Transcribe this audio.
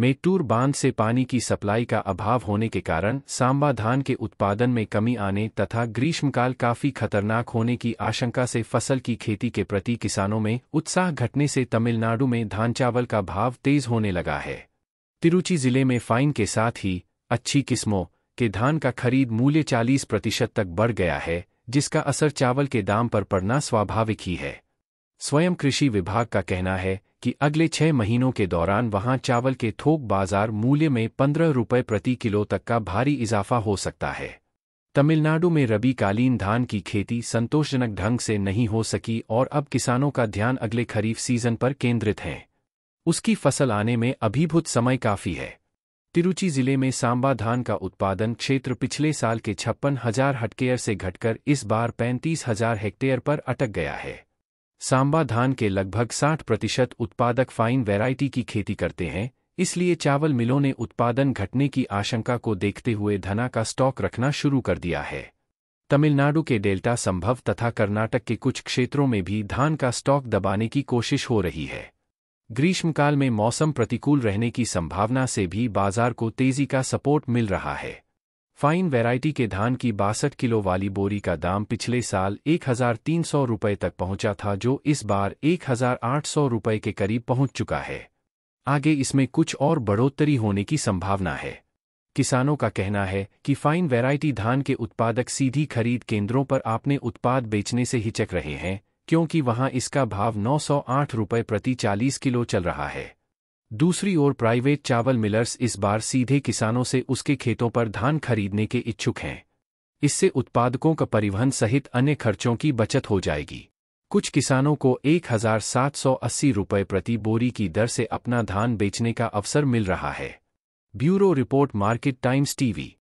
मेटूर बांध से पानी की सप्लाई का अभाव होने के कारण सांबा धान के उत्पादन में कमी आने तथा ग्रीष्मकाल काफी खतरनाक होने की आशंका से फसल की खेती के प्रति किसानों में उत्साह घटने से तमिलनाडु में धान चावल का भाव तेज होने लगा है तिरुचि जिले में फाइन के साथ ही अच्छी किस्मों के धान का खरीद मूल्य 40 प्रतिशत तक बढ़ गया है जिसका असर चावल के दाम पर पड़ना स्वाभाविक ही है स्वयं कृषि विभाग का कहना है कि अगले छह महीनों के दौरान वहां चावल के थोक बाजार मूल्य में पंद्रह रुपये प्रति किलो तक का भारी इजाफा हो सकता है तमिलनाडु में रबी कालीन धान की खेती संतोषजनक ढंग से नहीं हो सकी और अब किसानों का ध्यान अगले खरीफ सीजन पर केंद्रित है उसकी फसल आने में अभीभूत समय काफी है तिरुचि जिले में सांबा धान का उत्पादन क्षेत्र पिछले साल के छप्पन हजार हेक्टेयर से घटकर इस बार पैंतीस हजार हेक्टेयर पर अटक गया है सांबा धान के लगभग 60 प्रतिशत उत्पादक फाइन वैरायटी की खेती करते हैं इसलिए चावल मिलों ने उत्पादन घटने की आशंका को देखते हुए धना का स्टॉक रखना शुरू कर दिया है तमिलनाडु के डेल्टा संभव तथा कर्नाटक के कुछ क्षेत्रों में भी धान का स्टॉक दबाने की कोशिश हो रही है ग्रीष्मकाल में मौसम प्रतिकूल रहने की संभावना से भी बाजार को तेजी का सपोर्ट मिल रहा है फाइन वैरायटी के धान की बासठ किलो वाली बोरी का दाम पिछले साल एक हजार तीन सौ रुपये तक पहुंचा था जो इस बार एक हजार आठ सौ रुपये के करीब पहुंच चुका है आगे इसमें कुछ और बढ़ोतरी होने की संभावना है किसानों का कहना है कि फाइन वैरायटी धान के उत्पादक सीधी खरीद केंद्रों पर अपने उत्पाद बेचने से हिचक रहे हैं क्योंकि वहां इसका भाव नौ सौ आठ रुपये प्रति चालीस किलो चल रहा है दूसरी ओर प्राइवेट चावल मिलर्स इस बार सीधे किसानों से उसके खेतों पर धान खरीदने के इच्छुक हैं इससे उत्पादकों का परिवहन सहित अन्य खर्चों की बचत हो जाएगी कुछ किसानों को एक हजार सात सौ अस्सी रुपये प्रति बोरी की दर से अपना धान बेचने का अवसर मिल रहा है bureau report market times TV